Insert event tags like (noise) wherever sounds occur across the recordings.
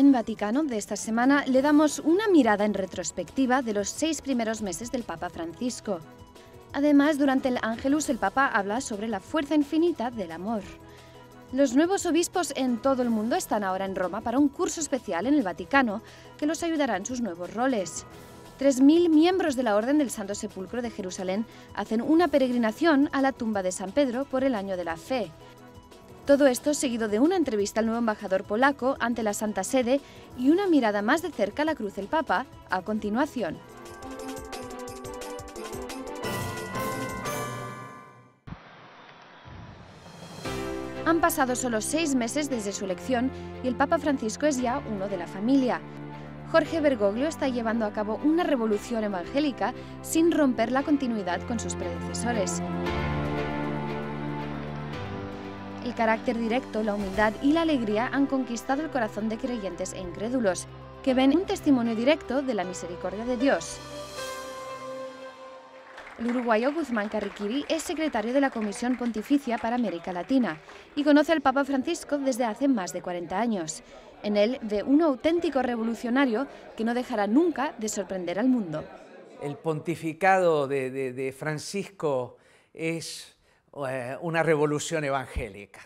en Vaticano de esta semana le damos una mirada en retrospectiva de los seis primeros meses del Papa Francisco. Además, durante el Ángelus el Papa habla sobre la fuerza infinita del amor. Los nuevos obispos en todo el mundo están ahora en Roma para un curso especial en el Vaticano que los ayudará en sus nuevos roles. 3.000 miembros de la Orden del Santo Sepulcro de Jerusalén hacen una peregrinación a la tumba de San Pedro por el año de la fe. Todo esto seguido de una entrevista al nuevo embajador polaco ante la Santa Sede y una mirada más de cerca a la Cruz del Papa a continuación. Han pasado solo seis meses desde su elección y el Papa Francisco es ya uno de la familia. Jorge Bergoglio está llevando a cabo una revolución evangélica sin romper la continuidad con sus predecesores. El carácter directo, la humildad y la alegría han conquistado el corazón de creyentes e incrédulos, que ven un testimonio directo de la misericordia de Dios. El uruguayo Guzmán Carriquiri es secretario de la Comisión Pontificia para América Latina y conoce al Papa Francisco desde hace más de 40 años. En él ve un auténtico revolucionario que no dejará nunca de sorprender al mundo. El pontificado de, de Francisco es eh, una revolución evangélica.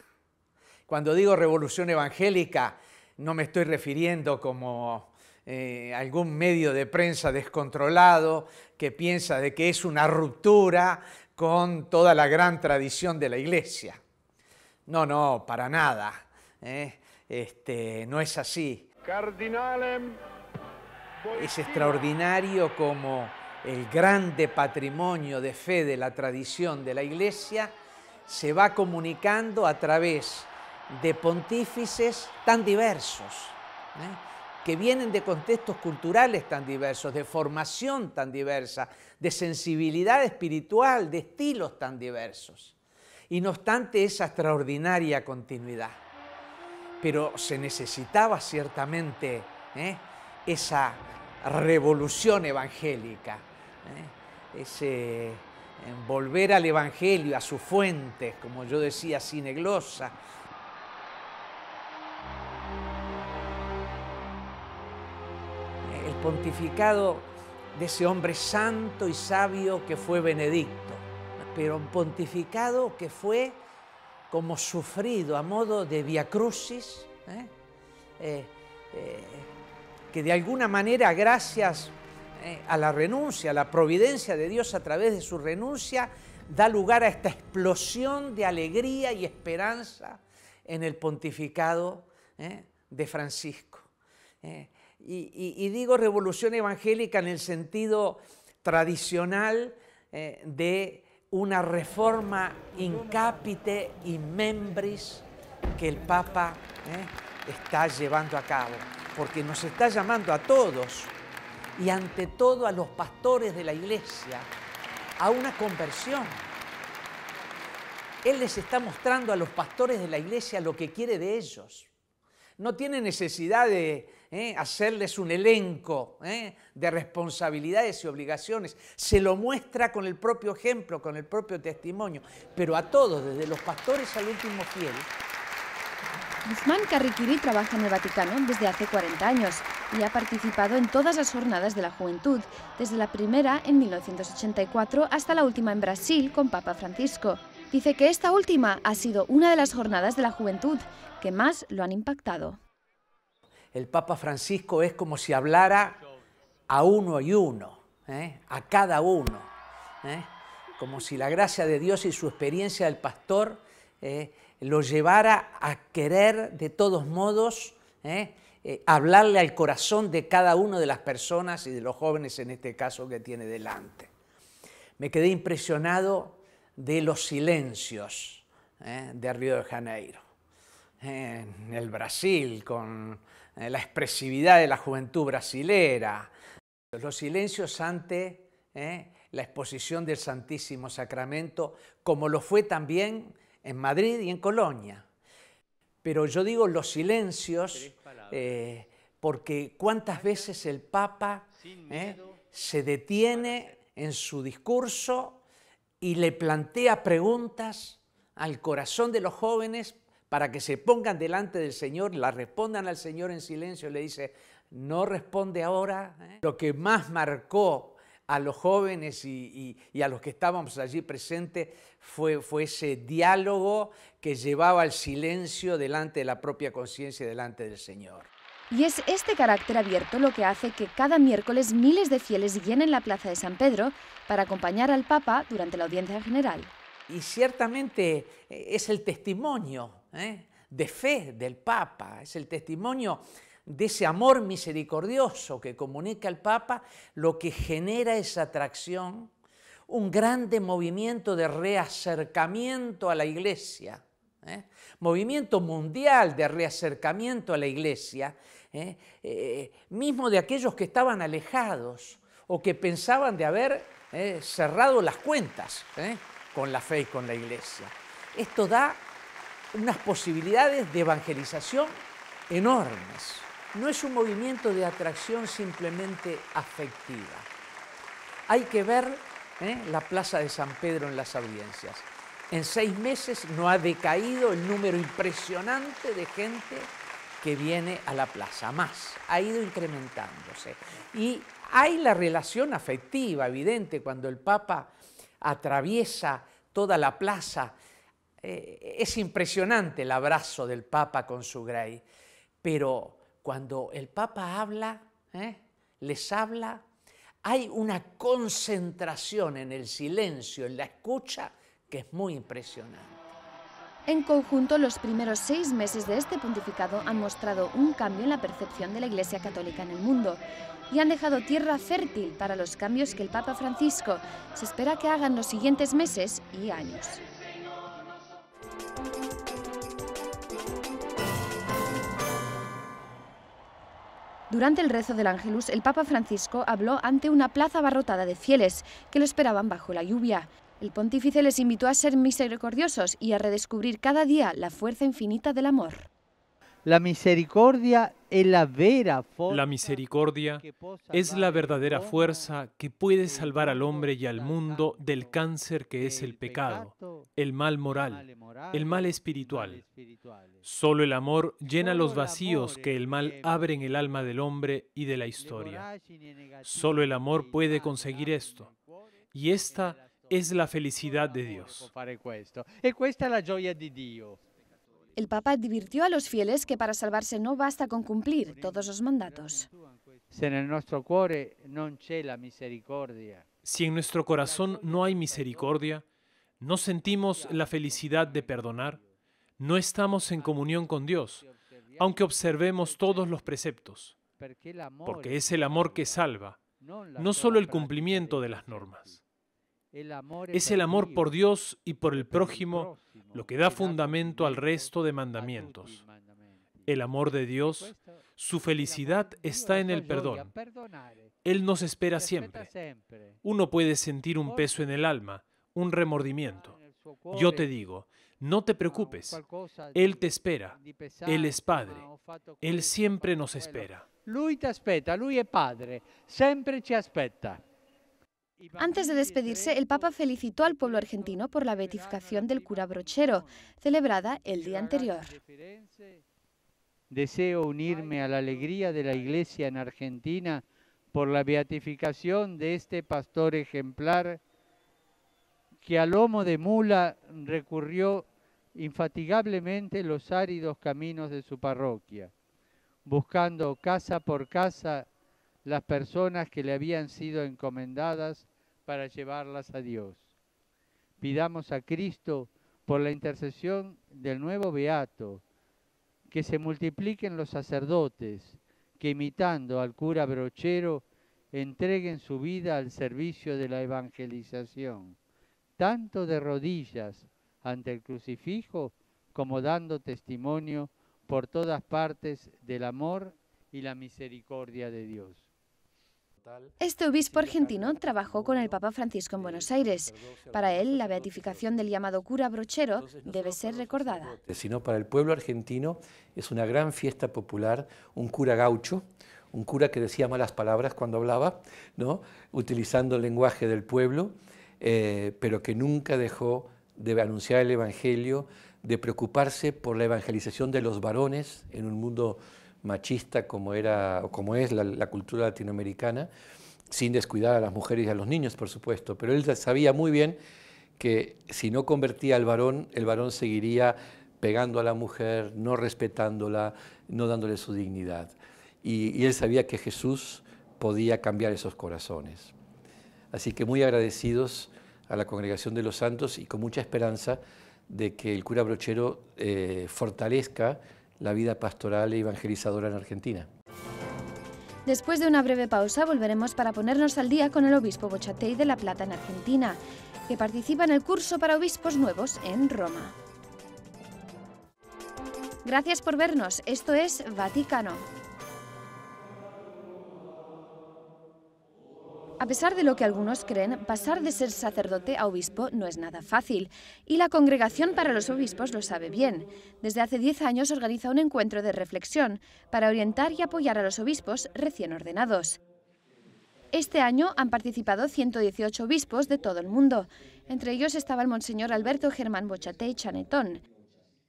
Cuando digo revolución evangélica, no me estoy refiriendo como eh, algún medio de prensa descontrolado que piensa de que es una ruptura con toda la gran tradición de la iglesia. No, no, para nada. Eh. Este, no es así. Es extraordinario como el grande patrimonio de fe de la tradición de la Iglesia, se va comunicando a través de pontífices tan diversos, ¿eh? que vienen de contextos culturales tan diversos, de formación tan diversa, de sensibilidad espiritual, de estilos tan diversos. Y no obstante esa extraordinaria continuidad. Pero se necesitaba ciertamente ¿eh? esa revolución evangélica, ¿eh? ese ese volver al Evangelio, a su fuente, como yo decía, sin cineglosa. El pontificado de ese hombre santo y sabio que fue Benedicto, pero un pontificado que fue como sufrido a modo de viacrucis, ¿eh? Eh, que de alguna manera gracias eh, a la renuncia, a la providencia de Dios a través de su renuncia da lugar a esta explosión de alegría y esperanza en el pontificado eh, de Francisco. Eh. Y, digo revolución evangélica en el sentido tradicional de una reforma in y membris que el Papa está llevando a cabo, porque nos está llamando a todos y ante todo a los pastores de la iglesia a una conversión. Él les está mostrando a los pastores de la iglesia lo que quiere de ellos. No tiene necesidad de eh, hacerles un elenco eh, de responsabilidades y obligaciones. Se lo muestra con el propio ejemplo, con el propio testimonio. Pero a todos, desde los pastores al último fiel, Guzmán Carriquiri trabaja en el Vaticano desde hace 40 años y ha participado en todas las jornadas de la juventud, desde la primera en 1984 hasta la última en Brasil con Papa Francisco. Dice que esta última ha sido una de las jornadas de la juventud que más lo han impactado. El Papa Francisco es como si hablara a uno y uno, ¿eh? a cada uno, ¿eh? como si la gracia de Dios y su experiencia del pastor ¿eh? lo llevara a querer de todos modos eh, hablarle al corazón de cada una de las personas y de los jóvenes en este caso que tiene delante. Me quedé impresionado de los silencios eh, de Río de Janeiro. en el Brasil, con eh, la expresividad de la juventud brasilera, los silencios ante la exposición del Santísimo Sacramento, como lo fue también en Madrid y en Colonia pero yo digo los silencios eh, porque cuántas veces el Papa eh, se detiene en su discurso y le plantea preguntas al corazón de los jóvenes para que se pongan delante del Señor, la respondan al Señor en silencio, le dice, no responde ahora. ¿eh? Lo que más marcó a los jóvenes y, a los que estábamos allí presentes fue, ese diálogo que llevaba al silencio delante de la propia conciencia y delante del Señor. Y es este carácter abierto lo que hace que cada miércoles miles de fieles llenen la plaza de San Pedro para acompañar al Papa durante la audiencia general. Y ciertamente eh, es el testimonio eh, de fe del Papa, es el testimonio de ese amor misericordioso que comunica el Papa, lo que genera esa atracción, un grande movimiento de reacercamiento a la Iglesia, ¿eh? movimiento mundial de reacercamiento a la Iglesia, ¿eh? Eh, mismo de aquellos que estaban alejados o que pensaban de haber cerrado las cuentas con la fe y con la Iglesia. Esto da unas posibilidades de evangelización enormes no es un movimiento de atracción simplemente afectiva. Hay que ver ¿eh? la Plaza de San Pedro en las audiencias. En seis meses no ha decaído el número impresionante de gente que viene a la plaza, más, ha ido incrementándose. Y hay la relación afectiva, evidente, cuando el Papa atraviesa toda la plaza. Eh, es impresionante el abrazo del Papa con su Grey, pero cuando el Papa habla, ¿eh? les habla, hay una concentración en el silencio, en la escucha, que es muy impresionante. En conjunto, los primeros seis meses de este pontificado han mostrado un cambio en la percepción de la Iglesia Católica en el mundo y han dejado tierra fértil para los cambios que el Papa Francisco se espera que hagan los siguientes meses y años. Durante el rezo del Ángelus, el Papa Francisco habló ante una plaza abarrotada de fieles que lo esperaban bajo la lluvia. El pontífice les invitó a ser misericordiosos y a redescubrir cada día la fuerza infinita del amor. La misericordia es la verdadera fuerza que puede salvar al hombre y al mundo del cáncer que es el pecado, el mal moral, el mal espiritual. Solo el amor llena los vacíos que el mal abre en el alma del hombre y de la historia. Solo el amor puede conseguir esto. Y esta es la felicidad de Dios. la de Dios. El Papa advirtió a los fieles que para salvarse no basta con cumplir todos los mandatos. Si en nuestro corazón no hay misericordia, no sentimos la felicidad de perdonar, no estamos en comunión con Dios, aunque observemos todos los preceptos, porque es el amor que salva, no solo el cumplimiento de las normas. Es el amor por Dios y por el prójimo lo que da fundamento al resto de mandamientos. El amor de Dios, su felicidad está en el perdón. Él nos espera siempre. Uno puede sentir un peso en el alma, un remordimiento. Yo te digo, no te preocupes, Él te espera, Él es Padre, Él siempre nos espera. Lui te aspetta, Lui es Padre, siempre ci aspetta. Antes de despedirse, el Papa felicitó al pueblo argentino por la beatificación del cura Brochero, celebrada el día anterior. Deseo unirme a la alegría de la Iglesia en Argentina por la beatificación de este pastor ejemplar que a lomo de mula recurrió infatigablemente los áridos caminos de su parroquia, buscando casa por casa las personas que le habían sido encomendadas para llevarlas a Dios. Pidamos a Cristo por la intercesión del nuevo Beato, que se multipliquen los sacerdotes, que imitando al cura brochero, entreguen su vida al servicio de la evangelización, tanto de rodillas ante el crucifijo como dando testimonio por todas partes del amor y la misericordia de Dios. Este obispo argentino trabajó con el Papa Francisco en eh, Buenos Aires. Para él, la beatificación del llamado cura brochero debe ser recordada. Sino para el pueblo argentino es una gran fiesta popular, un cura gaucho, un cura que decía malas palabras cuando hablaba, ¿no? utilizando el lenguaje del pueblo, eh, pero que nunca dejó de anunciar el Evangelio, de preocuparse por la evangelización de los varones en un mundo machista como, era, o como es la, cultura latinoamericana, sin descuidar a las mujeres y a los niños, por supuesto. Pero él sabía muy bien que si no convertía al varón, el varón seguiría pegando a la mujer, no respetándola, no dándole su dignidad. Y, él sabía que Jesús podía cambiar esos corazones. Así que muy agradecidos a la congregación de los santos y con mucha esperanza de que el cura brochero eh, fortalezca la vida pastoral e evangelizadora en Argentina. Después de una breve pausa volveremos para ponernos al día con el obispo Bochatey de La Plata en Argentina, que participa en el curso para obispos nuevos en Roma. Gracias por vernos, esto es Vaticano. A pesar de lo que algunos creen, pasar de ser sacerdote a obispo no es nada fácil, y la Congregación para los Obispos lo sabe bien. Desde hace 10 años organiza un encuentro de reflexión para orientar y apoyar a los obispos recién ordenados. Este año han participado 118 obispos de todo el mundo. Entre ellos estaba el monseñor Alberto Germán Bochatey Chanetón.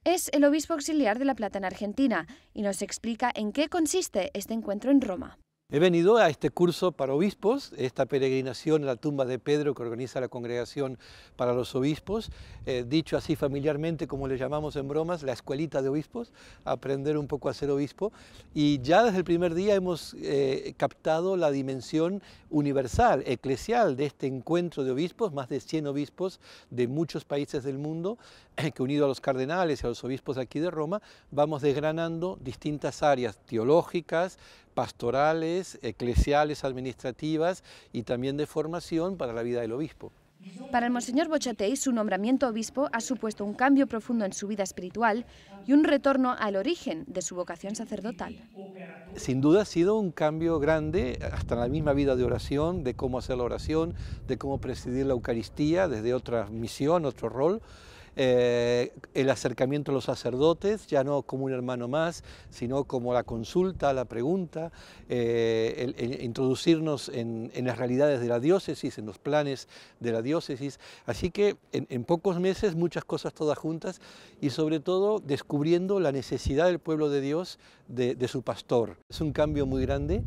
Es el obispo auxiliar de La Plata en Argentina y nos explica en qué consiste este encuentro en Roma. He venido a este curso para obispos, esta peregrinación a la tumba de Pedro que organiza la congregación para los obispos, eh, dicho así familiarmente como le llamamos en bromas, la escuelita de obispos, aprender un poco a ser obispo. Y ya desde el primer día hemos eh, captado la dimensión universal, eclesial de este encuentro de obispos, más de 100 obispos de muchos países del mundo, eh, que unido a los cardenales y a los obispos aquí de Roma, vamos desgranando distintas áreas teológicas, pastorales, eclesiales, administrativas y también de formación para la vida del obispo. Para el Monseñor Bochatei, su nombramiento obispo ha supuesto un cambio profundo en su vida espiritual y un retorno al origen de su vocación sacerdotal. Sin duda ha sido un cambio grande, hasta en la misma vida de oración, de cómo hacer la oración, de cómo presidir la Eucaristía desde otra misión, otro rol. Eh, el acercamiento a los sacerdotes, ya no como un hermano más, sino como la consulta, la pregunta, eh, introducirnos en, las realidades de la diócesis, en los planes de la diócesis. Así que en, pocos meses muchas cosas todas juntas y sobre todo descubriendo la necesidad del pueblo de Dios de su pastor. Es un cambio muy grande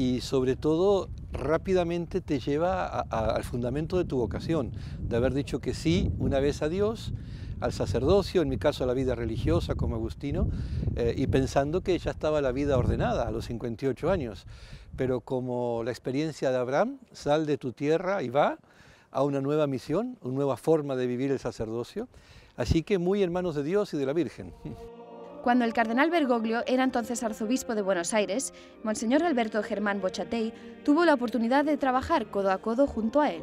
y sobre todo rápidamente te lleva al fundamento de tu vocación, de haber dicho que sí una vez a Dios, al sacerdocio, en mi caso a la vida religiosa como agustino, eh, y pensando que ya estaba la vida ordenada a los 58 años. Pero como la experiencia de Abraham, sal de tu tierra y va a una nueva misión, una nueva forma de vivir el sacerdocio. Así que muy en manos de Dios y de la Virgen. (laughs) Cuando el cardenal Bergoglio era entonces arzobispo de Buenos Aires, Monseñor Alberto Germán Bochatey tuvo la oportunidad de trabajar codo a codo junto a él.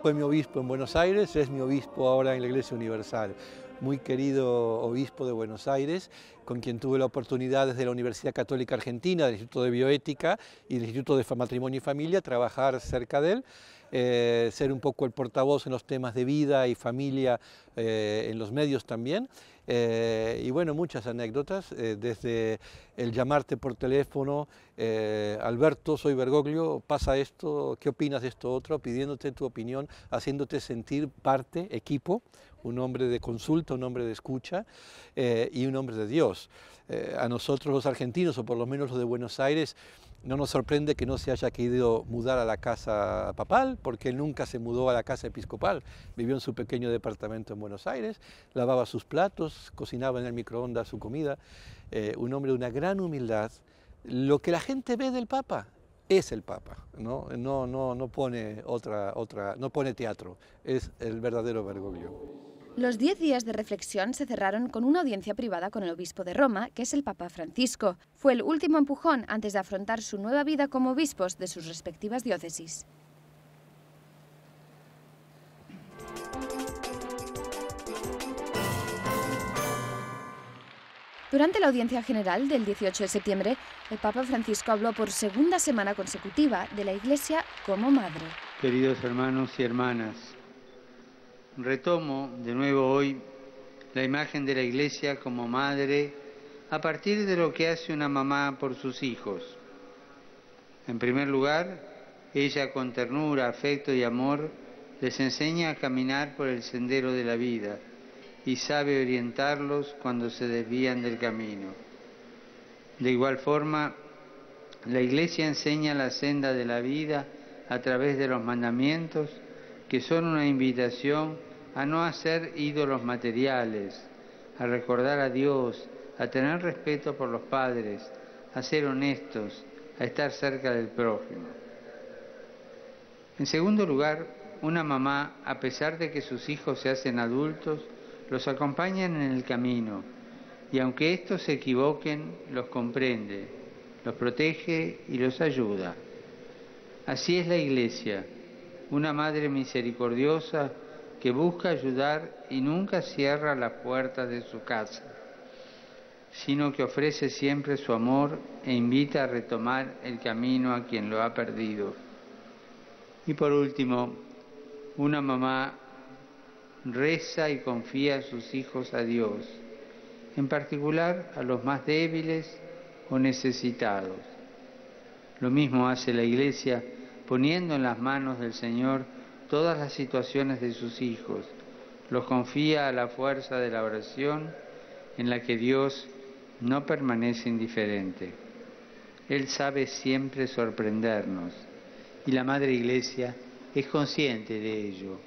Fue mi obispo en Buenos Aires, es mi obispo ahora en la Iglesia Universal. Muy querido obispo de Buenos Aires, con quien tuve la oportunidad desde la Universidad Católica Argentina, del Instituto de Bioética y del Instituto de Matrimonio y Familia, trabajar cerca de él. Eh, ser un poco el portavoz en los temas de vida y familia eh, en los medios también eh, y bueno, muchas anécdotas, eh, desde el llamarte por teléfono, eh, Alberto, soy Bergoglio, pasa esto, ¿qué opinas de esto otro? Pidiéndote tu opinión, haciéndote sentir parte, equipo, un hombre de consulta, un hombre de escucha eh, y un hombre de Dios. Eh, a nosotros los argentinos, o por lo menos los de Buenos Aires, no nos sorprende que no se haya querido mudar a la casa papal, porque nunca se mudó a la casa episcopal. Vivió en su pequeño departamento en Buenos Aires, lavaba sus platos, cocinaba en el microondas su comida. Eh, un hombre de una gran humildad. Lo que la gente ve del Papa es el Papa, no, no, no, no pone otra, otra, no pone teatro, es el verdadero Bergoglio. Los diez días de reflexión se cerraron con una audiencia privada con el obispo de Roma, que es el Papa Francisco. Fue el último empujón antes de afrontar su nueva vida como obispos de sus respectivas diócesis. Durante la audiencia general del 18 de septiembre, el Papa Francisco habló por segunda semana consecutiva de la Iglesia como madre. Queridos hermanos y hermanas, Retomo de nuevo hoy la imagen de la Iglesia como madre a partir de lo que hace una mamá por sus hijos. En primer lugar, ella con ternura, afecto y amor les enseña a caminar por el sendero de la vida y sabe orientarlos cuando se desvían del camino. De igual forma, la Iglesia enseña la senda de la vida a través de los mandamientos que son una invitación a no hacer ídolos materiales, a recordar a Dios, a tener respeto por los padres, a ser honestos, a estar cerca del prójimo. En segundo lugar, una mamá, a pesar de que sus hijos se hacen adultos, los acompaña en el camino y aunque estos se equivoquen, los comprende, los protege y los ayuda. Así es la Iglesia una madre misericordiosa que busca ayudar y nunca cierra las puertas de su casa, sino que ofrece siempre su amor e invita a retomar el camino a quien lo ha perdido. Y por último, una mamá reza y confía a sus hijos a Dios, en particular a los más débiles o necesitados. Lo mismo hace la Iglesia poniendo en las manos del Señor todas las situaciones de sus hijos. Los confía a la fuerza de la oración en la que Dios no permanece indiferente. Él sabe siempre sorprendernos y la Madre Iglesia es consciente de ello.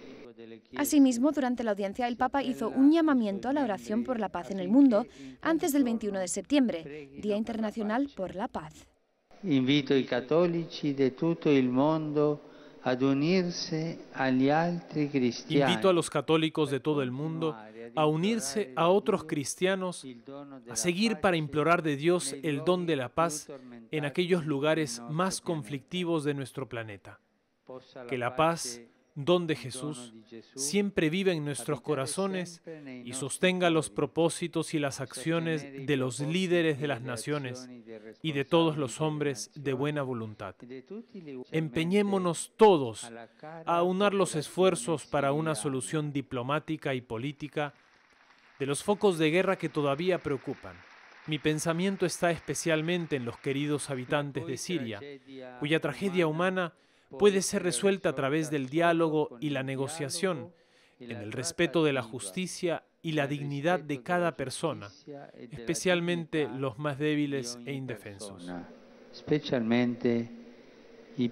Asimismo, durante la audiencia, el Papa hizo un llamamiento a la oración por la paz en el mundo antes del 21 de septiembre, Día Internacional por la Paz. Invito a los católicos de todo el mundo a unirse a otros cristianos, a seguir para implorar de Dios el don de la paz en aquellos lugares más conflictivos de nuestro planeta. Que la paz donde Jesús siempre vive en nuestros corazones y sostenga los propósitos y las acciones de los líderes de las naciones y de todos los hombres de buena voluntad. Empeñémonos todos a aunar los esfuerzos para una solución diplomática y política de los focos de guerra que todavía preocupan. Mi pensamiento está especialmente en los queridos habitantes de Siria, cuya tragedia humana puede ser resuelta a través del diálogo y la negociación, en el respeto de la justicia y la dignidad de cada persona, especialmente los más débiles e indefensos. e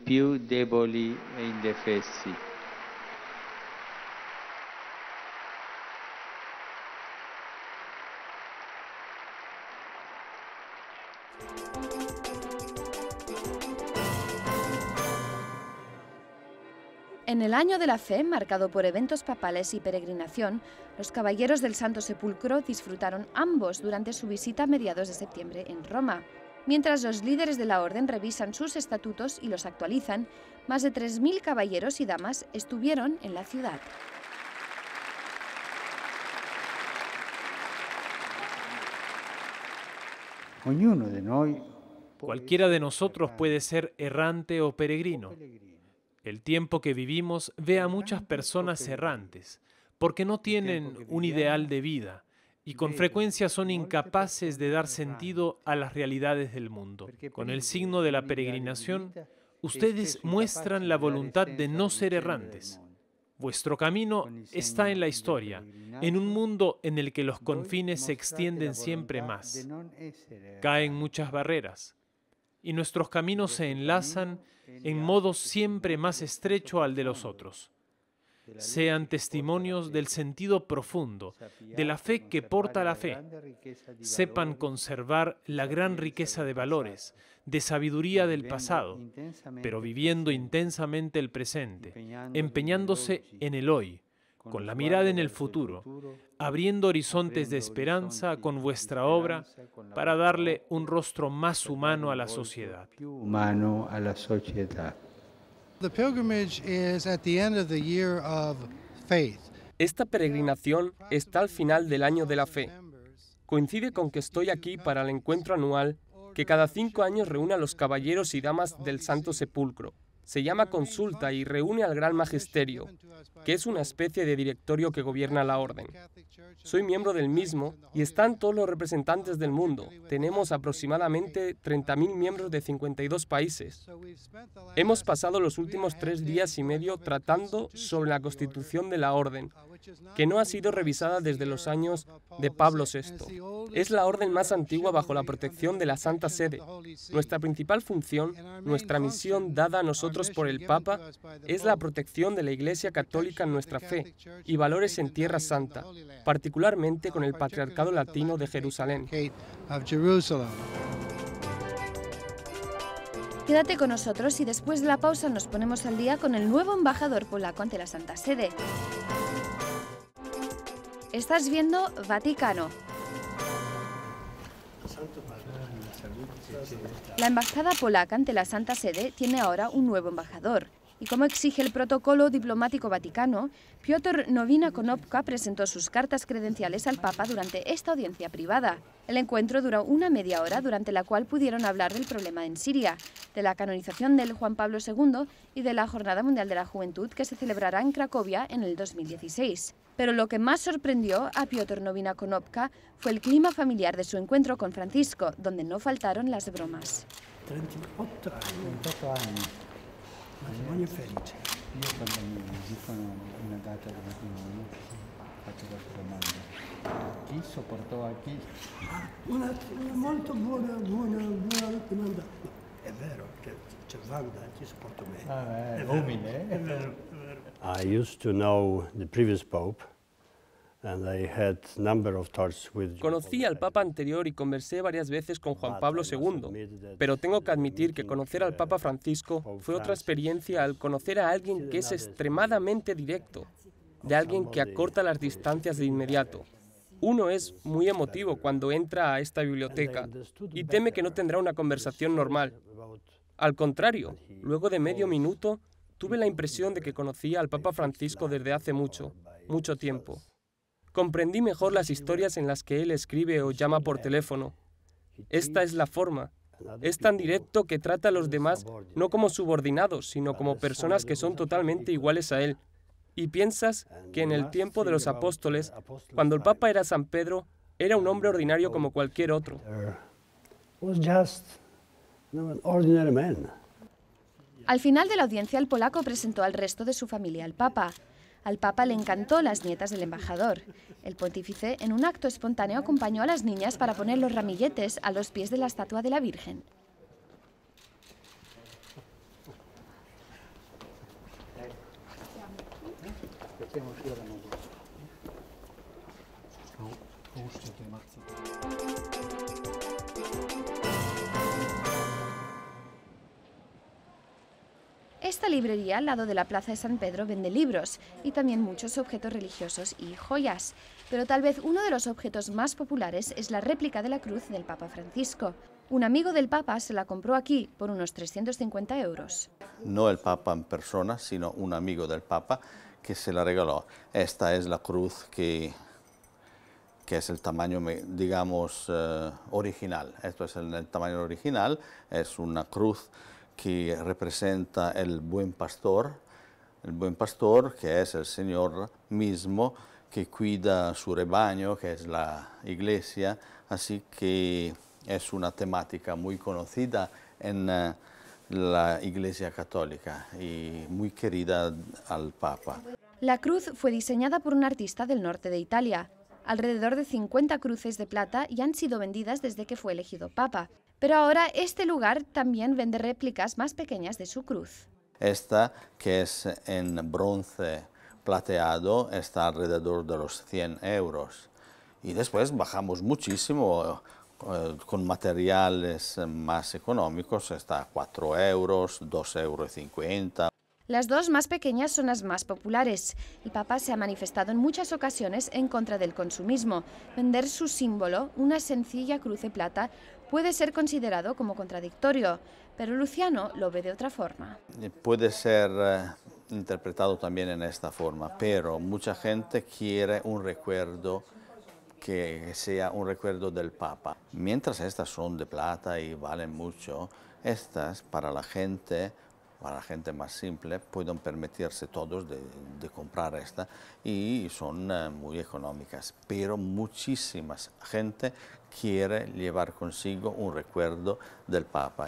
En el año de la fe, marcado por eventos papales y peregrinación, los caballeros del Santo Sepulcro disfrutaron ambos durante su visita a mediados de septiembre en Roma. Mientras los líderes de la orden revisan sus estatutos y los actualizan, más de 3.000 caballeros y damas estuvieron en la ciudad. Cualquiera de nosotros puede ser errante o peregrino. El tiempo que vivimos ve a muchas ah, personas errantes, porque no tienen un ideal de vida y con frecuencia son incapaces de dar sentido a las realidades del mundo. Con el signo de la peregrinación, ustedes muestran la voluntad de no ser errantes. Vuestro camino está en la historia, en un mundo en el que los confines se extienden siempre más. Caen muchas barreras y nuestros caminos se este enlazan en modo siempre más estrecho al de los otros. Sean testimonios del sentido profundo, de la fe que porta la fe. Sepan conservar la gran riqueza de valores, de sabiduría del pasado, pero viviendo intensamente el presente, empeñándose en el hoy, con la mirada en el futuro, abriendo horizontes de esperanza con vuestra obra para darle un rostro más humano a la sociedad. Esta peregrinación está al final del año de la fe. Coincide con que estoy aquí para el encuentro anual que cada cinco años reúne a los caballeros y damas del Santo Sepulcro, se llama consulta y reúne al Gran Magisterio, que es una especie de directorio que gobierna la orden. Soy miembro del mismo y están todos los representantes del mundo. Tenemos aproximadamente 30.000 miembros de 52 países. Hemos pasado los últimos tres días y medio tratando sobre la constitución de la orden que no ha sido revisada desde los años de Pablo VI. Es la orden más antigua bajo la protección de la Santa Sede. Nuestra principal función, nuestra misión dada a nosotros por el Papa, es la protección de la Iglesia Católica en nuestra fe y valores en Tierra Santa, particularmente con el Patriarcado Latino de Jerusalén. Quédate con nosotros y después de la pausa nos ponemos al día con el nuevo embajador polaco ante la Santa Sede. Estás viendo Vaticano. La embajada polaca ante la Santa Sede tiene ahora un nuevo embajador, como exige el protocolo diplomático vaticano, Piotr Novina Konopka presentó sus cartas credenciales al Papa durante esta audiencia privada. El encuentro duró una media hora durante la cual pudieron hablar del problema en Siria, de la canonización del Juan Pablo II y de la Jornada Mundial de la Juventud que se celebrará en Cracovia en el 2016. Pero lo que más sorprendió a Piotr Novina Konopka fue el clima familiar de su encuentro con Francisco, donde no faltaron las bromas. matrimonio felice. Io quando mi dicono una data di matrimonio faccio qualche domanda. Chi sopportò a chi? Ah, una, una molto buona, buona, buona domanda. È vero, c'è, c'è Wanda, chi sopportò me. Ah, è, eh, è umile. Vero, è vero, è vero. I used to know the previous Pope. Conocí al Papa anterior y conversé varias veces con Juan Pablo II, pero tengo que admitir que conocer al Papa Francisco fue otra experiencia al conocer a alguien que es extremadamente directo, de alguien que acorta las distancias de inmediato. Uno es muy emotivo cuando entra a esta biblioteca y teme que no tendrá una conversación normal. Al contrario, luego de medio minuto, tuve la impresión de que conocía al Papa Francisco desde hace mucho, mucho tiempo comprendí mejor las historias en las que él escribe o llama por teléfono. Esta es la forma. Es tan directo que trata a los demás no como subordinados, sino como personas que son totalmente iguales a él. Y piensas que en el tiempo de los apóstoles, cuando el Papa era San Pedro, era un hombre ordinario como cualquier otro. Al final de la audiencia, el polaco presentó al resto de su familia al Papa. Al Papa le encantó las nietas del embajador. El pontífice, en un acto espontáneo, acompañó a las niñas para poner los ramilletes a los pies de la estatua de la Virgen. Esta librería, al lado de la Plaza de San Pedro, vende libros y también muchos objetos religiosos y joyas. Pero tal vez uno de los objetos más populares es la réplica de la cruz del Papa Francisco. Un amigo del Papa se la compró aquí por unos 350 euros. No el Papa en persona, sino un amigo del Papa que se la regaló. Esta es la cruz que, que es el tamaño, digamos, eh, original. Esto es el, el tamaño original, es una cruz que representa el buen pastor, el buen pastor que es el Señor mismo, que cuida su rebaño, que es la iglesia, así que es una temática muy conocida en eh, la iglesia católica y muy querida al Papa. La cruz fue diseñada por un artista del norte de Italia. Alrededor de 50 cruces de plata ya han sido vendidas desde que fue elegido Papa. Pero ahora este lugar también vende réplicas más pequeñas de su cruz. Esta, que es en bronce plateado, está alrededor de los 100 euros. Y después bajamos muchísimo, eh, con materiales más económicos está a 4 euros, 2,50 euros. Las dos más pequeñas son las más populares. El Papa se ha manifestado en muchas ocasiones en contra del consumismo. Vender su símbolo, una sencilla cruz de plata, puede ser considerado como contradictorio, pero Luciano lo ve de otra forma. Eh, puede ser eh, interpretado también en esta forma, pero mucha gente quiere un recuerdo que sea un recuerdo del Papa. Mientras estas son de plata y valen mucho, estas para la gente, para la gente más simple, pueden permitirse todos de, comprar esta y son eh, muy económicas, pero muchísima gente quiere llevar consigo un recuerdo del Papa.